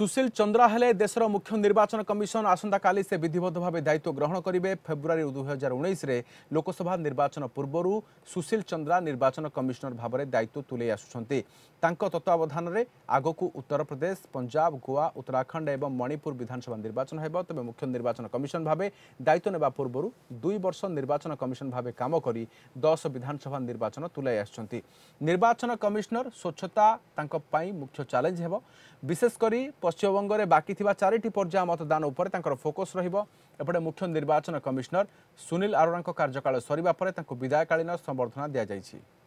সুশীল চন্দ্রা হলে দেশের মুখ্য নির্বাচন কমিশন আসন্তকালি সে বিধিবদ্ধ ভাবে দায়িত্ব গ্রহণ করবে ফেব্রুয়ারি দুই হাজার উনিশে লোকসভা নির্বাচন পূর্বর সুশীল চন্দ্রা নির্বাচন কমিশনর ভাবে দায়িত্ব তুলে আসুচার তাঙ্ক তত্ত্বাবধানে আগকু উত্তরপ্রদেশ পঞ্জাব গোয়া উত্তরাখণ্ড এবং মণিপুর বিধানসভা নির্বাচন হব তবে মুখ্য নির্বাচন কমিশন ভাবে দায়িত্ব নেওয়া পূর্ব দুই বর্ষ নির্বাচন কমিশন ভাবে কাম করে দশ বিধানসভা নির্বাচন তুলে আসছেন নির্বাচন কমিশনর স্বচ্ছতা তাঁর মুখ্য চ্যালেঞ্জ হব বিশেষ করে পশ্চিমবঙ্গের বাকি থাকা চারিটি পর্যায় মতদান উপরে তাঁর ফোকস রহব এপটে মুখ্য নির্বাচন কমিশনর সুনীল আরোরাঙ্ কার্যকাল সরিবা পরে তাঁর বিদায়কালীন সম্বর্ধনা দিয়াযাই